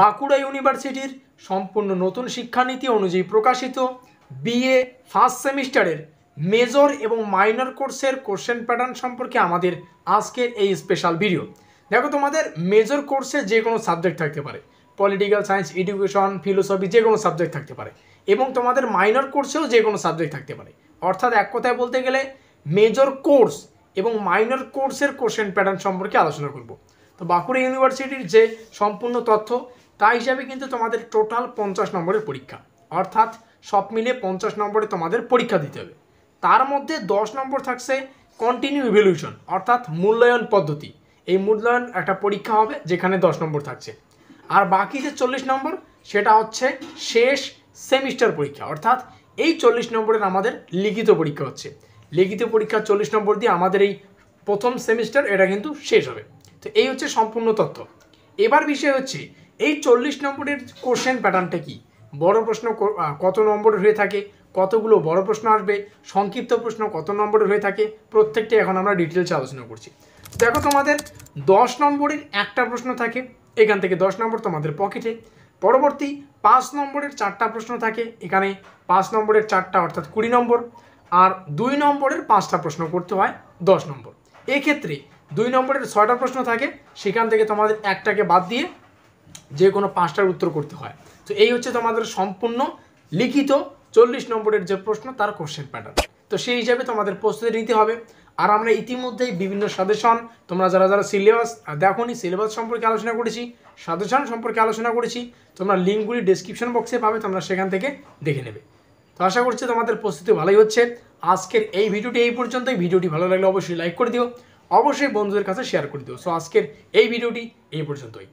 বাঁকুড়া ইউনিভার্সিটির সম্পূর্ণ নতুন শিক্ষানীতি অনুযায়ী প্রকাশিত বিএ ফার্স্ট সেমিস্টারের মেজর এবং মাইনর কোর্সের কোশ্চেন প্যাটার্ন সম্পর্কে আমাদের আজকের এই স্পেশাল ভিডিও দেখো তোমাদের মেজর কোর্সে যে কোনো সাবজেক্ট থাকতে পারে পলিটিক্যাল সায়েন্স এডুকেশন ফিলোসফি যে কোনো সাবজেক্ট থাকতে পারে এবং তোমাদের মাইনর কোর্সেও যে কোনো সাবজেক্ট থাকতে পারে অর্থাৎ এক কথায় বলতে গেলে মেজর কোর্স এবং মাইনর কোর্সের কোশ্চেন প্যাটার্ন সম্পর্কে আলোচনা করব তো বাঁকুড়া ইউনিভার্সিটির যে সম্পূর্ণ তথ্য তা হিসাবে কিন্তু তোমাদের টোটাল পঞ্চাশ নম্বরের পরীক্ষা অর্থাৎ সব মিলে পঞ্চাশ নম্বরে তোমাদের পরীক্ষা দিতে হবে তার মধ্যে দশ নম্বর থাকছে কন্টিনিউ ইভলিউশন অর্থাৎ মূল্যায়ন পদ্ধতি এই মূল্যায়ন একটা পরীক্ষা হবে যেখানে দশ নম্বর থাকছে আর বাকি যে চল্লিশ নম্বর সেটা হচ্ছে শেষ সেমিস্টার পরীক্ষা অর্থাৎ এই চল্লিশ নম্বরের আমাদের লিখিত পরীক্ষা হচ্ছে লিখিত পরীক্ষা চল্লিশ নম্বর দিয়ে আমাদের এই প্রথম সেমিস্টার এটা কিন্তু শেষ হবে তো এই হচ্ছে সম্পূর্ণ তথ্য এবার বিষয় হচ্ছে এই চল্লিশ নম্বরের কোশ্চেন প্যাটার্নটা কি বড় প্রশ্ন কত নম্বরের হয়ে থাকে কতগুলো বড় প্রশ্ন আসবে সংক্ষিপ্ত প্রশ্ন কত নম্বরের হয়ে থাকে প্রত্যেকটি এখন আমরা ডিটেলসে আলোচনা করছি দেখো তোমাদের দশ নম্বরের একটা প্রশ্ন থাকে এখান থেকে দশ নম্বর তোমাদের পকেটে পরবর্তী পাঁচ নম্বরের চারটা প্রশ্ন থাকে এখানে পাঁচ নম্বরের চারটা অর্থাৎ কুড়ি নম্বর আর দুই নম্বরের পাঁচটা প্রশ্ন করতে হয় দশ নম্বর এক্ষেত্রে দুই নম্বরের ছয়টা প্রশ্ন থাকে সেখান থেকে তোমাদের একটাকে বাদ দিয়ে যে কোনো পাঁচটার উত্তর করতে হয় তো এই হচ্ছে তোমাদের সম্পূর্ণ লিখিত চল্লিশ নম্বরের যে প্রশ্ন তার কোশ্চেন প্যাটার্ন তো সেই হিসাবে তোমাদের প্রস্তুতি নিতে হবে আর আমরা ইতিমধ্যেই বিভিন্ন সাজেশন তোমরা যারা যারা সিলেবাস দেখোনি সিলেবাস সম্পর্কে আলোচনা করেছি সাজেশন সম্পর্কে আলোচনা করেছি তোমরা লিঙ্কগুলি ডিসক্রিপশন বক্সে পাবে তোমরা সেখান থেকে দেখে নেবে তো আশা করছি তোমাদের প্রস্তুতি ভালোই হচ্ছে আজকের এই ভিডিওটি এই পর্যন্তই ভিডিওটি ভালো লাগলে অবশ্যই লাইক করে দিও অবশ্যই বন্ধুদের কাছে শেয়ার করে দিও সো আজকের এই ভিডিওটি এই পর্যন্তই